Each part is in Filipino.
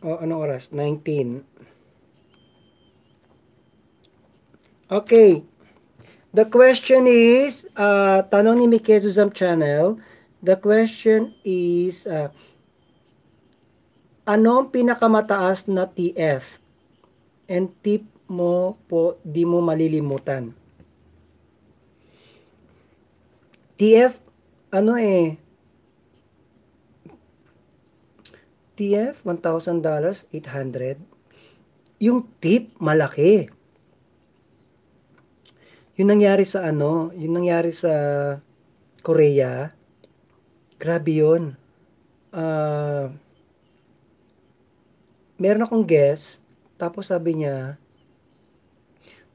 O, oh, anong oras? 19. Okay. The question is, uh, tanong ni Mike Zuzam Channel, the question is, uh, anong pinakamataas na TF? And tip mo po, di mo malilimutan. TF, ano eh, TF, $1,000, 800. Yung tip, malaki. Yung nangyari sa ano, yung nangyari sa Korea, grabe yun. Uh, meron akong guest, tapos sabi niya,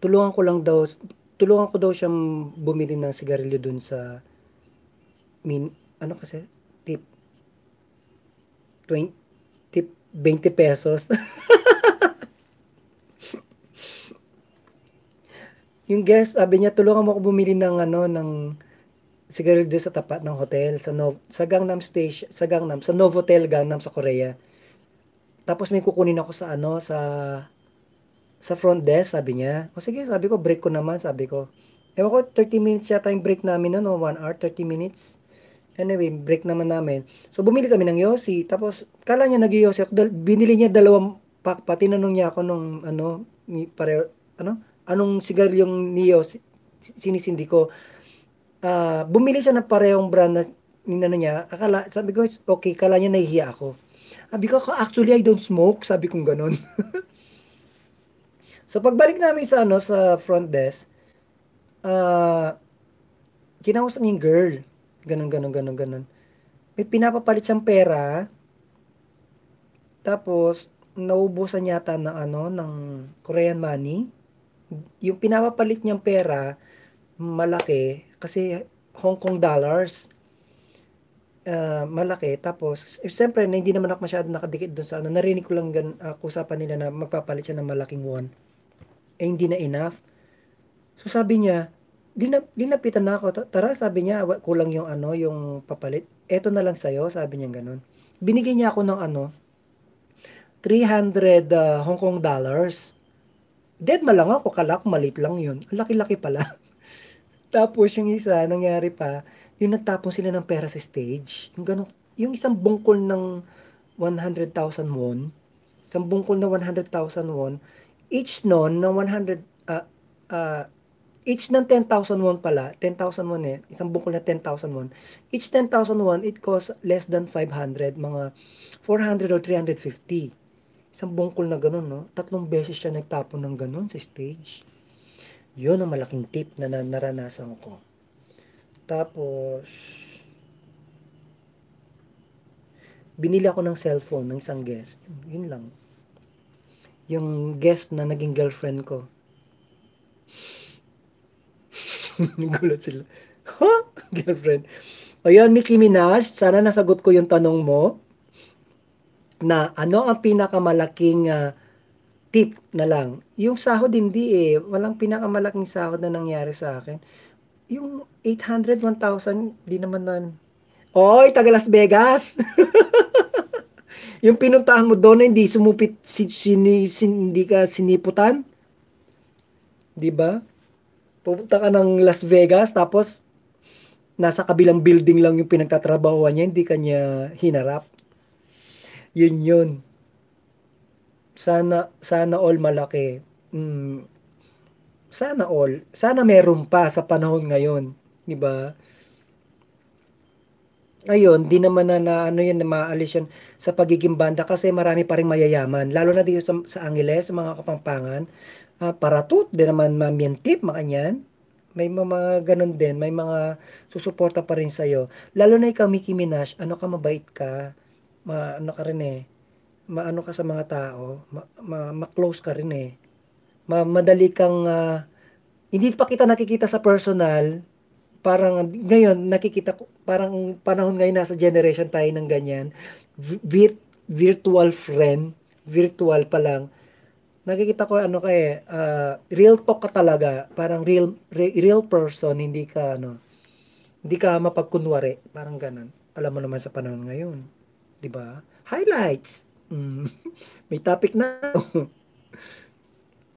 tulungan ko lang daw, tulungan ko daw siyang bumili ng sigarilyo dun sa, min, ano kasi, tip, 20, 20 pesos. yung guest, sabi niya, tulungan mo ako bumili ng ano, ng sigarilyo sa tapat ng hotel sa no, sa Gangnam Station, sa Gangnam, sa Novotel Gangnam sa Korea. Tapos may kukunin ako sa ano, sa sa front desk, sabi niya. O sige, sabi ko, break ko naman, sabi ko. Ewan ko, 30 minutes yata yung break namin noon, 1 hour, 30 minutes. Anyway, break naman namin. So, bumili kami ng Yossi. Tapos, kala niya nag-Yossi ako. Dal- binili niya dalawang pack pa. Tinanong niya ako nung, ano, ni, pare, ano, anong sigaryong ni Yossi sinisindi ko. Uh, bumili siya ng parehong brand na ninano niya. Akala, sabi ko, okay, kala niya nahihiya ako. Sabi ko, actually, I don't smoke. Sabi kong ganon. so, pagbalik namin sa, ano, sa front desk, uh, kinausap niya yung girl Ganun, ganun, ganun, ganun. May pinapapalit siyang pera. Tapos, naubusan yata ng ano, ng Korean money. Yung pinapapalit niyang pera, malaki, kasi Hong Kong dollars. Uh, malaki. Tapos, eh, siyempre, na hindi naman ako masyado nakadikit doon sa ano. Narinig ko lang gan, uh, ah, usapan nila na magpapalit siya ng malaking won. Eh, hindi na enough. So, sabi niya, dinap, dinapitan na ako. Tara, sabi niya, kulang yung ano, yung papalit. Eto na lang sa'yo, sabi niya ganun. Binigyan niya ako ng ano, 300 uh, ah, Hong Kong dollars. Dead ma lang ako, kalak, malit lang yun. Laki-laki pala. Tapos yung isa, nangyari pa, yung nagtapon sila ng pera sa stage. Yung, ganun, yung isang bungkol ng 100,000 won, isang bungkol na 100,000 won, each non ng 100, uh, uh, each ng 10,000 won pala, 10,000 won eh, isang bukol na 10,000 won, each 10,000 won, it costs less than 500, mga 400 or 350. Isang bungkol na ganun, no? Tatlong beses siya nagtapon ng ganun sa stage. Yun ang malaking tip na naranasan ko. Tapos, binili ako ng cellphone ng isang guest. Yun lang. Yung guest na naging girlfriend ko Nagulat sila. Ha? Girlfriend. O yun, Nicki Minaj, sana nasagot ko yung tanong mo na ano ang pinakamalaking uh, tip na lang. Yung sahod hindi eh. Walang pinakamalaking sahod na nangyari sa akin. Yung 800, 1,000, di naman nun. Oy, taga Las Vegas! yung pinuntahan mo doon na hindi sumupit, sin, sin, sin, hindi ka siniputan? Di ba? Pupunta ka ng Las Vegas, tapos nasa kabilang building lang yung pinagtatrabahuan niya, hindi kanya hinarap. Yun yun. Sana, sana all malaki. Mm, sana all. Sana meron pa sa panahon ngayon. 'di ba? ayun, di naman na, na ano yun, na maalis yun sa pagiging banda kasi marami pa rin mayayaman. Lalo na dito sa, sa Angeles, sa mga Kapampangan, uh, paratot, di naman mamientip, mga yan. May mga ganun din, may mga susuporta pa rin sa'yo. Lalo na ikaw, Mickey Minaj, ano ka, mabait ka, ma, ano ka rin eh, maano ka sa mga tao, ma, ma, ma-close ka rin eh. Ma, madali kang, uh, hindi pa kita nakikita sa personal, parang ngayon nakikita ko parang panahon ngayon nasa generation tayo ng ganyan vir- virtual friend virtual pa lang nakikita ko ano kay uh, eh, ah, real talk ka talaga parang real re, real person hindi ka ano hindi ka mapagkunwari parang ganun alam mo naman sa panahon ngayon di ba highlights mm. may topic na